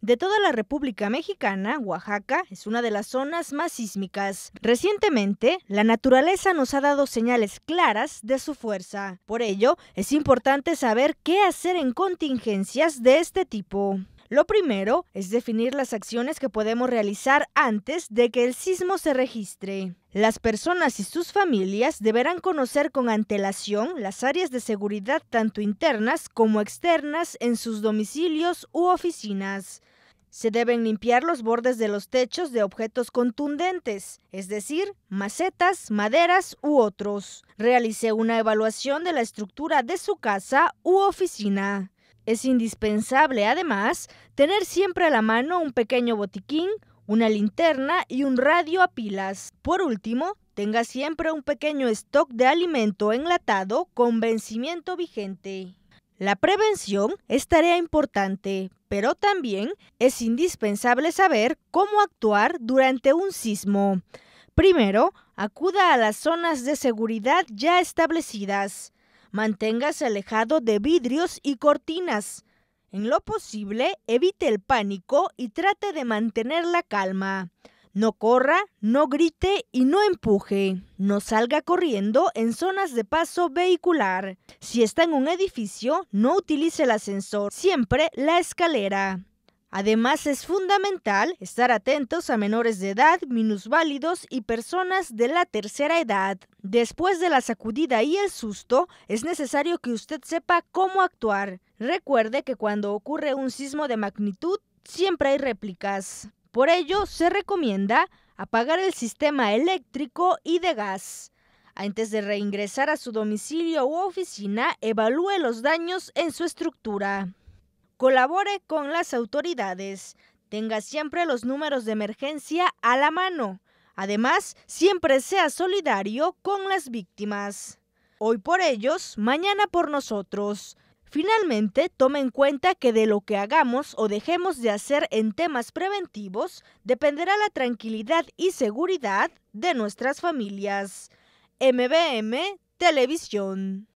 De toda la República Mexicana, Oaxaca es una de las zonas más sísmicas. Recientemente, la naturaleza nos ha dado señales claras de su fuerza. Por ello, es importante saber qué hacer en contingencias de este tipo. Lo primero es definir las acciones que podemos realizar antes de que el sismo se registre. Las personas y sus familias deberán conocer con antelación las áreas de seguridad tanto internas como externas en sus domicilios u oficinas. Se deben limpiar los bordes de los techos de objetos contundentes, es decir, macetas, maderas u otros. Realice una evaluación de la estructura de su casa u oficina. Es indispensable, además, tener siempre a la mano un pequeño botiquín, una linterna y un radio a pilas. Por último, tenga siempre un pequeño stock de alimento enlatado con vencimiento vigente. La prevención es tarea importante, pero también es indispensable saber cómo actuar durante un sismo. Primero, acuda a las zonas de seguridad ya establecidas. Manténgase alejado de vidrios y cortinas. En lo posible, evite el pánico y trate de mantener la calma. No corra, no grite y no empuje. No salga corriendo en zonas de paso vehicular. Si está en un edificio, no utilice el ascensor, siempre la escalera. Además, es fundamental estar atentos a menores de edad, minusválidos y personas de la tercera edad. Después de la sacudida y el susto, es necesario que usted sepa cómo actuar. Recuerde que cuando ocurre un sismo de magnitud, siempre hay réplicas. Por ello, se recomienda apagar el sistema eléctrico y de gas. Antes de reingresar a su domicilio u oficina, evalúe los daños en su estructura colabore con las autoridades, tenga siempre los números de emergencia a la mano. Además, siempre sea solidario con las víctimas. Hoy por ellos, mañana por nosotros. Finalmente, tome en cuenta que de lo que hagamos o dejemos de hacer en temas preventivos dependerá la tranquilidad y seguridad de nuestras familias. MBM Televisión.